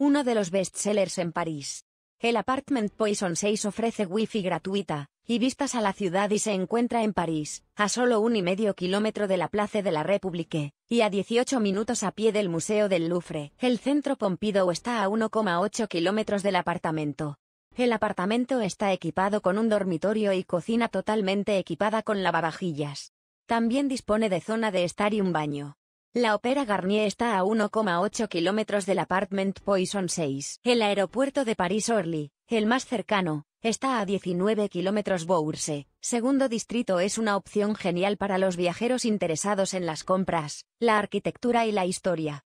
uno de los bestsellers en París. El Apartment Poison 6 ofrece wifi gratuita, y vistas a la ciudad y se encuentra en París, a solo un y medio kilómetro de la Place de la République, y a 18 minutos a pie del Museo del Louvre. El centro Pompidou está a 1,8 kilómetros del apartamento. El apartamento está equipado con un dormitorio y cocina totalmente equipada con lavavajillas. También dispone de zona de estar y un baño. La Opera Garnier está a 1,8 kilómetros del Apartment Poison 6. El aeropuerto de París-Orly, el más cercano, está a 19 kilómetros Bourse. Segundo distrito es una opción genial para los viajeros interesados en las compras, la arquitectura y la historia.